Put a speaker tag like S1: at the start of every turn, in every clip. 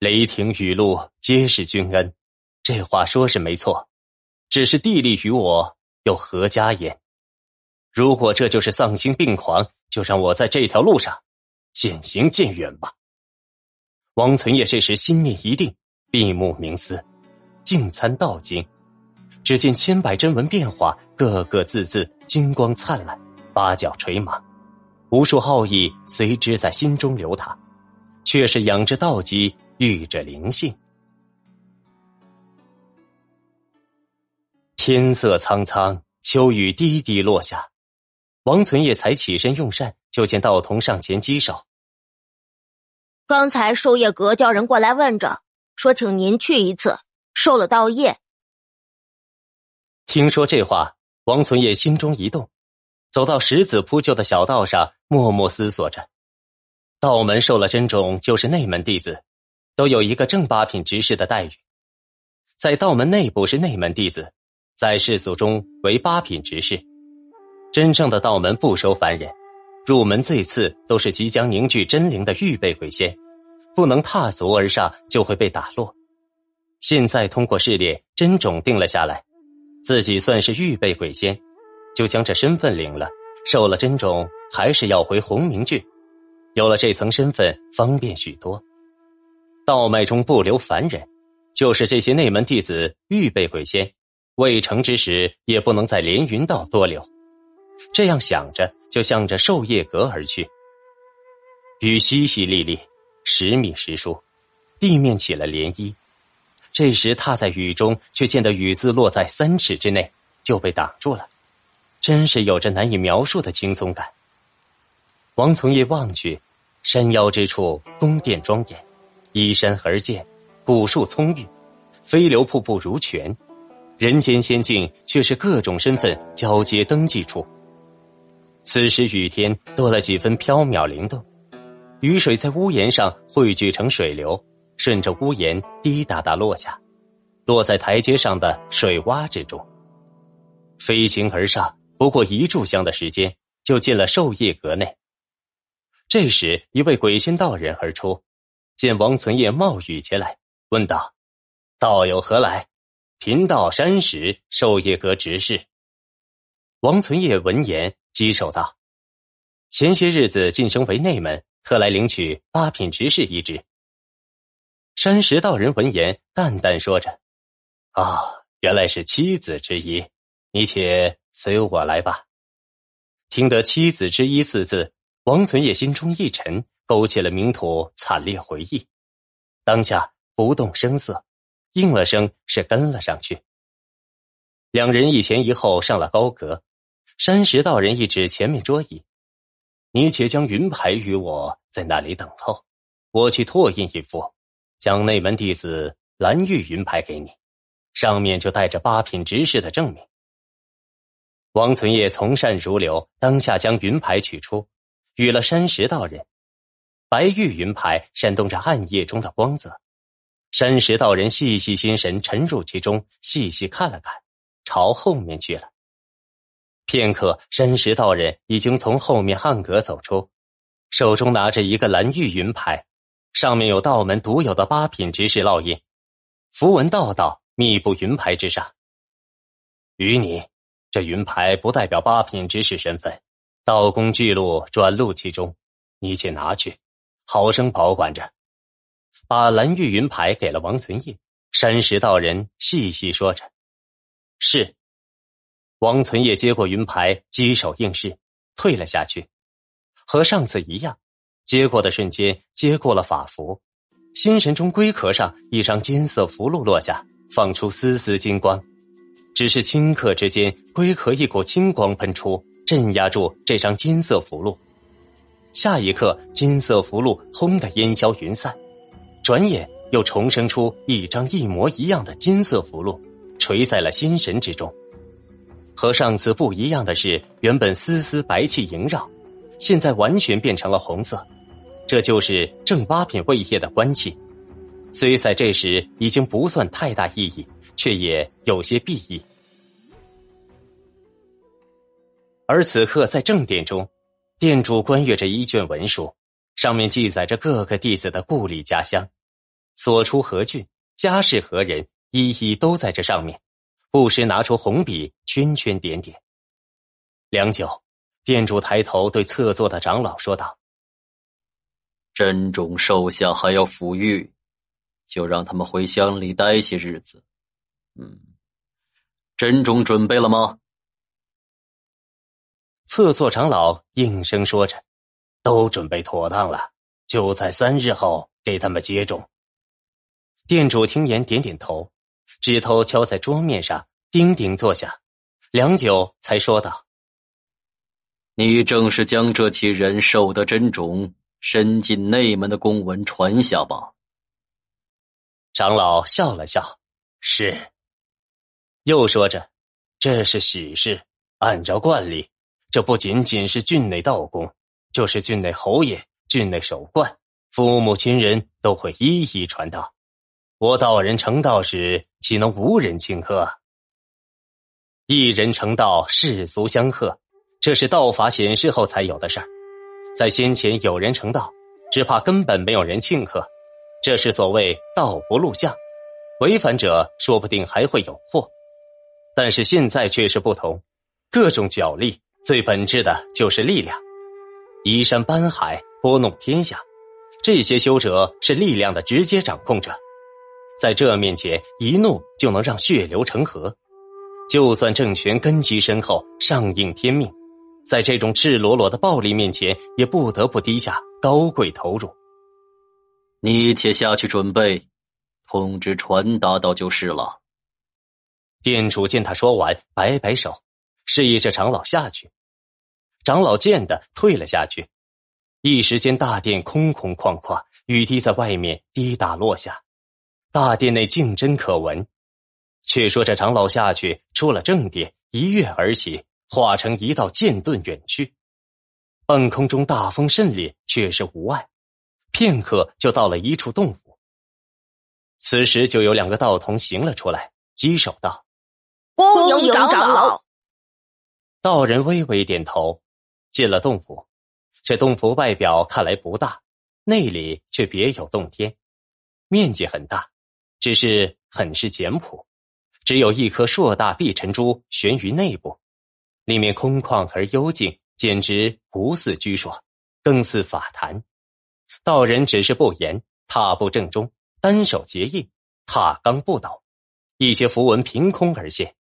S1: 雷霆雨露皆是君恩，这话说是没错，只是地利与我又何加焉？如果这就是丧心病狂，就让我在这条路上渐行渐远吧。王存业这时心念一定，闭目冥思，静参道经，只见千百真文变化，个个字字金光灿烂，八角垂芒，无数奥义随之在心中流淌，却是养之道基。遇着灵性，天色苍苍，秋雨滴滴落下。王存业才起身用膳，就见道童上前稽首。
S2: 刚才授业阁叫人过来问着，说请您去一次，受了道业。
S1: 听说这话，王存业心中一动，走到石子铺就的小道上，默默思索着：道门受了真种，就是内门弟子。都有一个正八品执事的待遇，在道门内部是内门弟子，在世俗中为八品执事。真正的道门不收凡人，入门最次都是即将凝聚真灵的预备鬼仙，不能踏足而上就会被打落。现在通过试炼，真种定了下来，自己算是预备鬼仙，就将这身份领了。受了真种，还是要回红明郡，有了这层身份，方便许多。道脉中不留凡人，就是这些内门弟子预备鬼仙，未成之时也不能在连云道多留。这样想着，就向着寿业阁而去。雨淅淅沥沥，时米时疏，地面起了涟漪。这时踏在雨中，却见得雨字落在三尺之内就被挡住了，真是有着难以描述的轻松感。王从业望去，山腰之处宫殿庄严。依山而建，古树葱郁，飞流瀑布如泉，人间仙境却是各种身份交接登记处。此时雨天多了几分飘渺灵动，雨水在屋檐上汇聚成水流，顺着屋檐滴答答落下，落在台阶上的水洼之中。飞行而上不过一炷香的时间，就进了寿叶阁内。这时一位鬼仙道人而出。见王存业冒雨前来，问道：“道友何来？”“贫道山石，寿业阁执事。”王存业闻言，稽首道：“前些日子晋升为内门，特来领取八品执事一职。”山石道人闻言，淡淡说着：“啊，原来是妻子之一，你且随我来吧。”听得“妻子之一”四字，王存业心中一沉。勾起了名土惨烈回忆，当下不动声色，应了声是跟了上去。两人一前一后上了高阁，山石道人一指前面桌椅：“你且将云牌与我在那里等候，我去拓印一幅，将内门弟子蓝玉云牌给你，上面就带着八品执事的证明。”王存业从善如流，当下将云牌取出，与了山石道人。白玉云牌闪动着暗夜中的光泽，山石道人细细心神沉入其中，细细看了看，朝后面去了。片刻，山石道人已经从后面汉阁走出，手中拿着一个蓝玉云牌，上面有道门独有的八品执事烙印，符文道道密布云牌之上。与你，这云牌不代表八品执事身份，道功记录转录其中，你且拿去。好生保管着，把蓝玉云牌给了王存业。山石道人细细说着：“是。”王存业接过云牌，稽首应是，退了下去。和上次一样，接过的瞬间接过了法符，心神中龟壳上一张金色符箓落下，放出丝丝金光。只是顷刻之间，龟壳一股金光喷出，镇压住这张金色符箓。下一刻，金色符箓轰的烟消云散，转眼又重生出一张一模一样的金色符箓，垂在了心神之中。和上次不一样的是，原本丝丝白气萦绕，现在完全变成了红色。这就是正八品位业的官气，虽在这时已经不算太大意义，却也有些裨益。而此刻在正殿中。店主观阅着一卷文书，上面记载着各个弟子的故里家乡，所出何郡，家世何人，一一都在这上面。不时拿出红笔圈圈点点。良久，店主抬头对侧坐的长老说道：“珍重受下还要抚育，就让他们回乡里待些日子。嗯，珍重准备了吗？”厕所长老应声说着：“都准备妥当了，就在三日后给他们接种。”店主听言，点点头，指头敲在桌面上，叮叮作响，良久才说道：“你正是将这起人受的真种伸进内门的公文传下吧？”长老笑了笑：“是。”又说着：“这是喜事，按照惯例。”这不仅仅是郡内道公，就是郡内侯爷、郡内守官、父母亲人，都会一一传道。我道人成道时，岂能无人庆贺？一人成道，世俗相贺，这是道法显示后才有的事儿。在先前有人成道，只怕根本没有人庆贺，这是所谓道不露相，违反者说不定还会有祸。但是现在却是不同，各种角力、最本质的就是力量，移山搬海，拨弄天下。这些修者是力量的直接掌控者，在这面前一怒就能让血流成河。就算政权根基深厚，上应天命，在这种赤裸裸的暴力面前，也不得不低下高贵头颅。你且下去准备，通知传达到就是了。店主见他说完，摆摆手。示意这长老下去，长老见的退了下去。一时间，大殿空空旷旷，雨滴在外面滴打落下。大殿内静真可闻。却说这长老下去，出了正殿，一跃而起，化成一道剑盾远去。半空中大风甚烈，却是无碍。片刻就到了一处洞府。此时就有两个道童行了出来，稽首道：“恭迎
S2: 长老。”
S1: 道人微微点头，进了洞府。这洞府外表看来不大，内里却别有洞天，面积很大，只是很是简朴。只有一颗硕大碧尘珠悬于内部，里面空旷而幽静，简直不似居所，更似法坛。道人只是不言，踏步正中，单手结印，踏罡不倒，一些符文凭空而现，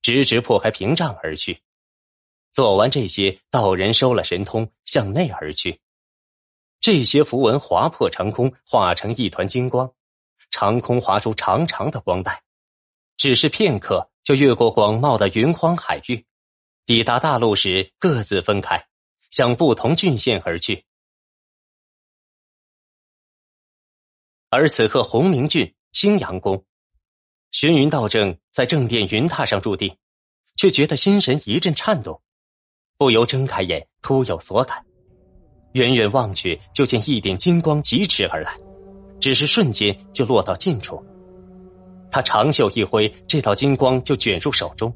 S1: 直直破开屏障而去。做完这些，道人收了神通，向内而去。这些符文划破长空，化成一团金光，长空划出长长的光带，只是片刻，就越过广袤的云荒海域，抵达大陆时各自分开，向不同郡县而去。而此刻，洪明郡青阳宫，玄云道正在正殿云榻上驻地，却觉得心神一阵颤动。不由睁开眼，突有所感。远远望去，就见一点金光疾驰而来，只是瞬间就落到近处。他长袖一挥，这道金光就卷入手中。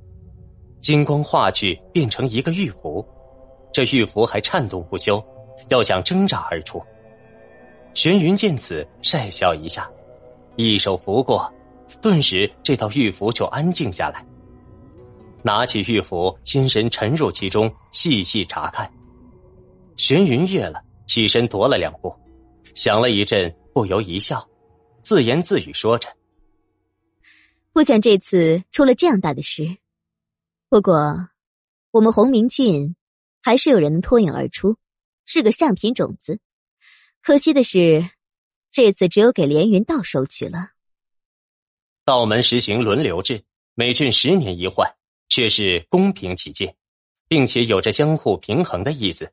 S1: 金光化去，变成一个玉符。这玉符还颤动不休，要想挣扎而出。玄云见此，晒笑一下，一手拂过，顿时这道玉符就安静下来。拿起玉斧，心神沉入其中，细细查看。玄云月了，起身踱了两步，想了一阵，不由一笑，自言自语说着：“
S2: 不想这次出了这样大的事，不过，我们鸿明郡还是有人能脱颖而出，是个上品种子。可惜的是，这次只有给连云道收取了。
S1: 道门实行轮流制，每郡十年一换。”却是公平起见，并且有着相互平衡的意思。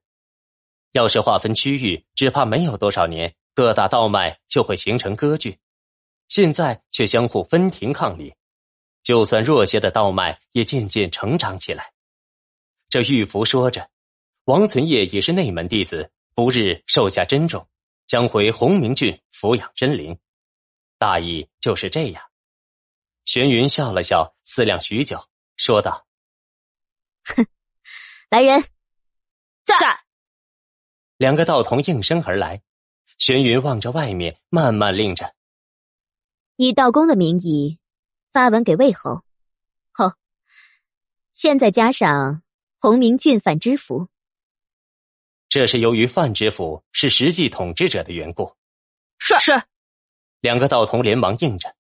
S1: 要是划分区域，只怕没有多少年，各大道脉就会形成割据。现在却相互分庭抗礼，就算弱些的道脉，也渐渐成长起来。这玉符说着，王存业也是内门弟子，不日受下真种，将回洪明郡抚养真灵。大意就是这样。玄云笑了笑，思量许久。说道：“
S2: 哼，来人在。”
S1: 两个道童应声而来。玄云望着外面，慢慢令着：“
S2: 以道公的名义发文给魏侯。哦，现在加上洪明郡范知府。
S1: 这是由于范知府是实际统治者的缘故。”是是。两个道童连忙应着。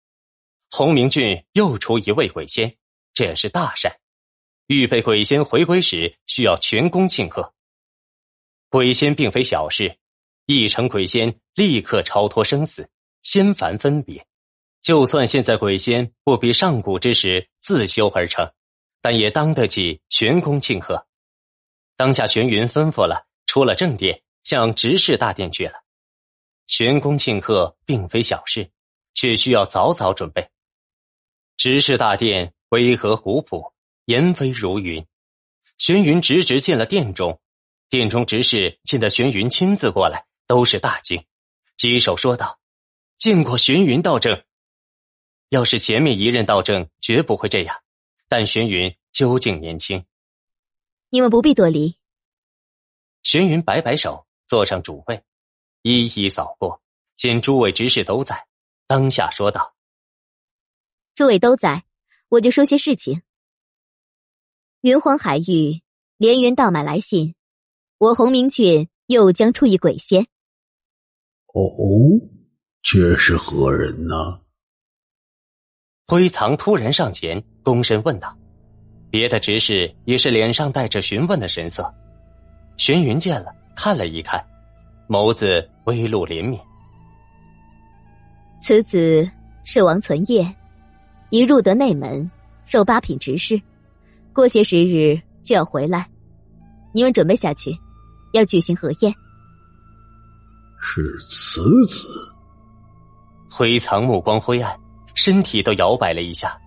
S1: 洪明郡又出一位鬼仙。这是大善，预备鬼仙回归时需要全宫庆贺。鬼仙并非小事，一成鬼仙立刻超脱生死，仙凡分别。就算现在鬼仙不比上古之时自修而成，但也当得起全宫庆贺。当下玄云吩咐了，出了正殿，向执事大殿去了。全宫庆贺并非小事，却需要早早准备。执事大殿。巍峨古朴，颜飞如云。玄云直直进了殿中，殿中执事见得玄云亲自过来，都是大惊，举手说道：“见过玄云道正。”要是前面一任道正，绝不会这样。但玄云究竟年轻，
S2: 你们不必躲离。玄云
S1: 摆摆手，坐上主位，一一扫过，见诸位执事都在，当下说道：“
S2: 诸位都在。”我就说些事情。云荒海域，连云道买来信，我洪明俊又将出一鬼仙。
S1: 哦，却是何人呢？灰藏突然上前，躬身问道。别的执事也是脸上带着询问的神色。玄云见了，看了一看，眸子微露怜悯。
S2: 此子是王存业。一入得内门，受八品执事。过些时日就要回来，你们准备下去，要举行合宴。
S1: 是此子。灰藏目光灰暗，身体都摇摆了一下。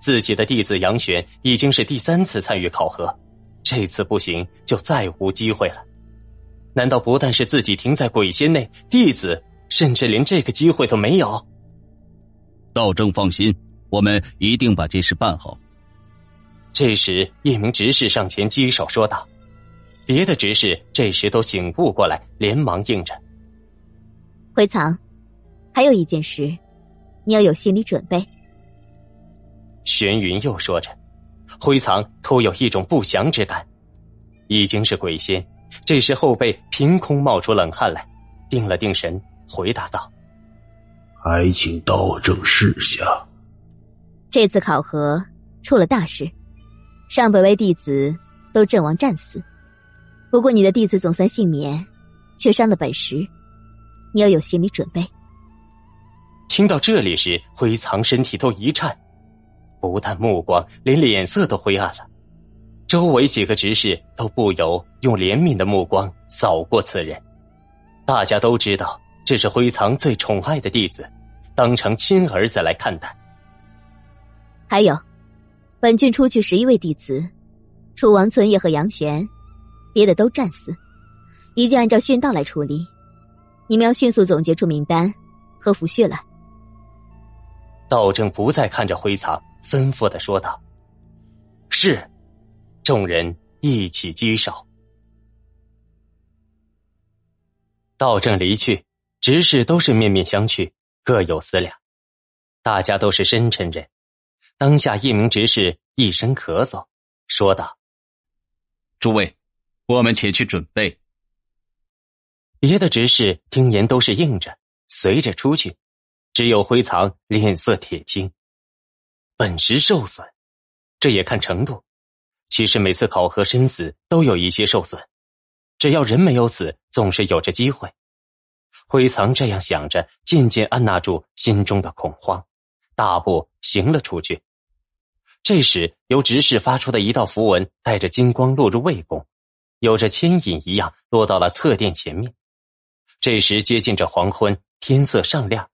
S1: 自己的弟子杨玄已经是第三次参与考核，这次不行，就再无机会了。难道不但是自己停在鬼仙内，弟子甚至连这个机会都没有？道正放心。我们一定把这事办好。这时，一名执事上前稽首说道：“别的执事这时都醒悟过来，连忙应着。”
S2: 辉藏，还有一件事，你要有心理准备。”
S1: 玄云又说着。辉藏突有一种不祥之感，已经是鬼仙，这时后背凭空冒出冷汗来，定了定神，回答道：“还请道正示下。”
S2: 这次考核出了大事，上百位弟子都阵亡战死。不过你的弟子总算幸免，却伤了本石，你要有心理准备。
S1: 听到这里时，辉藏身体都一颤，不但目光，连脸色都灰暗了。周围几个执事都不由用怜悯的目光扫过此人。大家都知道，这是辉藏最宠爱的弟子，当成亲儿子来看待。
S2: 还有，本郡出去十一位弟子，楚王存也和杨玄，别的都战死，已经按照殉道来处理。你们要迅速总结出名单和抚恤来。
S1: 道正不再看着灰藏，吩咐的说道：“是。”众人一起稽首。道正离去，执事都是面面相觑，各有思量。大家都是深沉人。当下，一名执事一声咳嗽，说道：“诸位，我们且去准备。”别的执事听言都是应着，随着出去。只有灰藏脸色铁青，本时受损，这也看程度。其实每次考核生死都有一些受损，只要人没有死，总是有着机会。灰藏这样想着，渐渐按捺住心中的恐慌。大步行了出去，这时由执事发出的一道符文带着金光落入魏宫，有着牵引一样落到了侧殿前面。这时接近着黄昏，天色尚亮，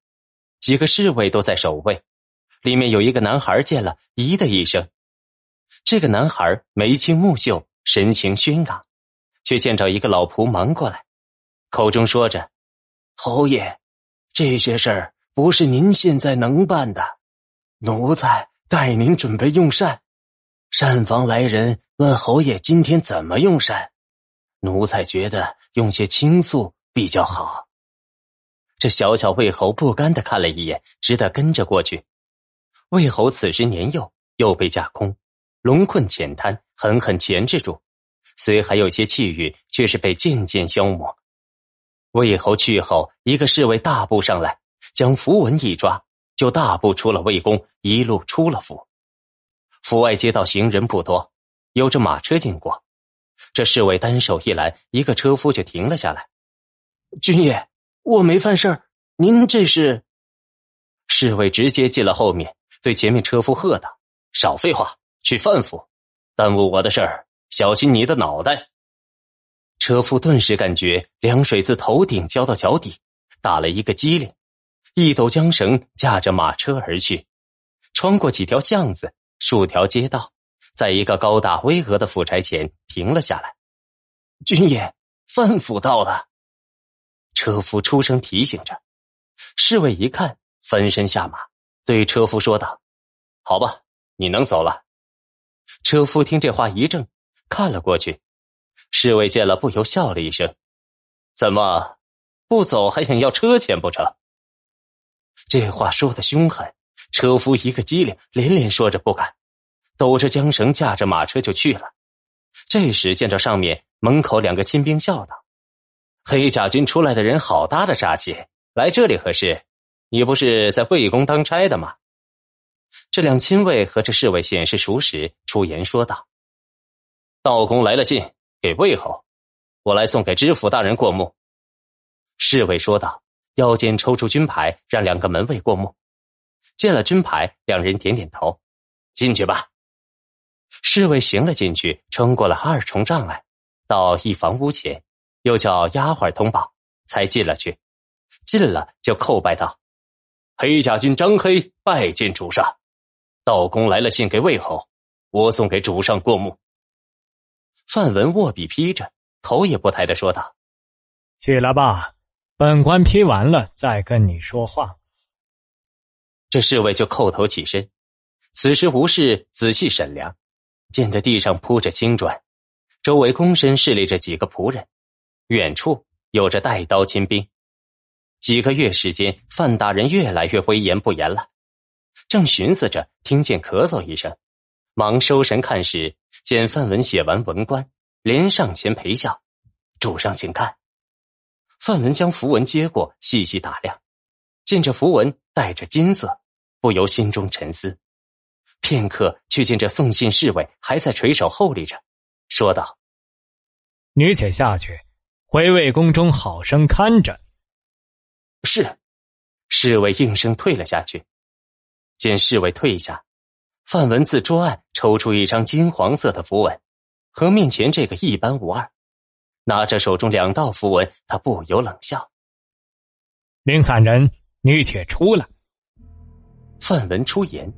S1: 几个侍卫都在守卫。里面有一个男孩见了，咦的一声。这个男孩眉清目秀，神情轩昂，却见着一个老仆忙过来，口中说着：“侯爷，这些事儿。”不是您现在能办的，奴才代您准备用膳。膳房来人问侯爷今天怎么用膳，奴才觉得用些青素比较好。这小小魏侯不甘的看了一眼，只得跟着过去。魏侯此时年幼，又被架空，龙困浅滩，狠狠钳制住，虽还有些气宇，却是被渐渐消磨。魏侯去后，一个侍卫大步上来。将符文一抓，就大步出了魏宫，一路出了府。府外街道行人不多，有着马车经过。这侍卫单手一拦，一个车夫就停了下来。军爷，我没犯事儿，您这是？侍卫直接进了后面对前面车夫喝道：“少废话，去范府，耽误我的事儿，小心你的脑袋！”车夫顿时感觉凉水自头顶浇到脚底，打了一个激灵。一抖缰绳，驾着马车而去，穿过几条巷子、数条街道，在一个高大巍峨的府宅前停了下来。军爷，范府到了。车夫出声提醒着。侍卫一看，翻身下马，对车夫说道：“好吧，你能走了。”车夫听这话一怔，看了过去。侍卫见了，不由笑了一声：“怎么，不走还想要车钱不成？”这话说的凶狠，车夫一个机灵，连连说着不敢，抖着缰绳，驾着马车就去了。这时见着上面门口两个亲兵，笑道：“黑甲军出来的人，好大的杀气，来这里何事？你不是在魏公当差的吗？”这两亲卫和这侍卫显示熟识，出言说道：“道公来了信，给魏侯，我来送给知府大人过目。”侍卫说道。腰间抽出军牌，让两个门卫过目。见了军牌，两人点点头，进去吧。侍卫行了进去，撑过了二重障碍，到一房屋前，又叫丫鬟通报，才进了去。进了就叩拜道：“黑甲军张黑拜见主上。道公来了信给魏侯，我送给主上过目。”范文握笔批着，头也不抬的说道：“起来吧。”本官批完了，再跟你说话。这侍卫就叩头起身。此时无事，仔细审量，见得地上铺着青砖，周围躬身侍立着几个仆人，远处有着带刀亲兵。几个月时间，范大人越来越威严不严了。正寻思着，听见咳嗽一声，忙收神看时，见范文写完文官，连上前陪笑：“主上，请看。”范文将符文接过，细细打量，见这符文带着金色，不由心中沉思。片刻，却见这送信侍卫还在垂手候立着，说道：“女且下去，回卫宫中好生看着。”是，侍卫应声退了下去。见侍卫退下，范文自桌案抽出一张金黄色的符文，和面前这个一般无二。拿着手中两道符文，他不由冷笑：“零散人，你且出来。”范文出言，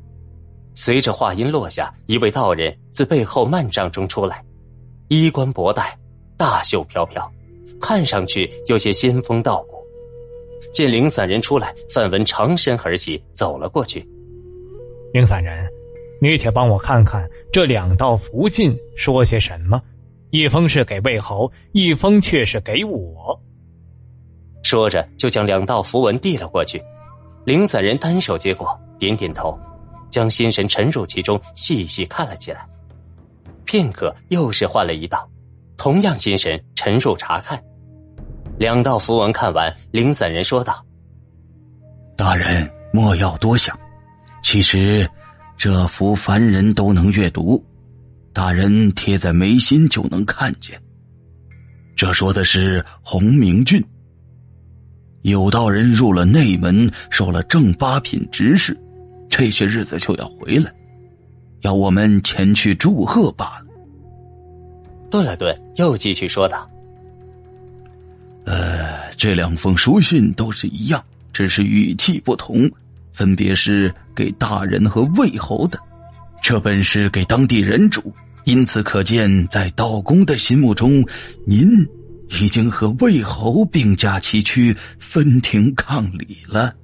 S1: 随着话音落下，一位道人自背后幔帐中出来，衣冠博带，大袖飘飘，看上去有些仙风道骨。见零散人出来，范文长身而起，走了过去：“零散人，你且帮我看看这两道符信说些什么。”一封是给魏侯，一封却是给我。说着，就将两道符文递了过去。林散人单手接过，点点头，将心神沉入其中，细细看了起来。片刻，又是换了一道，同样心神沉入查看。两道符文看完，林散人说道：“大人莫要多想，其实这符凡人都能阅读。”大人贴在眉心就能看见。这说的是洪明俊，有道人入了内门，受了正八品执事，这些日子就要回来，要我们前去祝贺罢了。顿了顿，又继续说道：“呃，这两封书信都是一样，只是语气不同，分别是给大人和魏侯的。”这本是给当地人主，因此可见，在道公的心目中，您已经和魏侯
S2: 并驾齐驱，分庭抗礼了。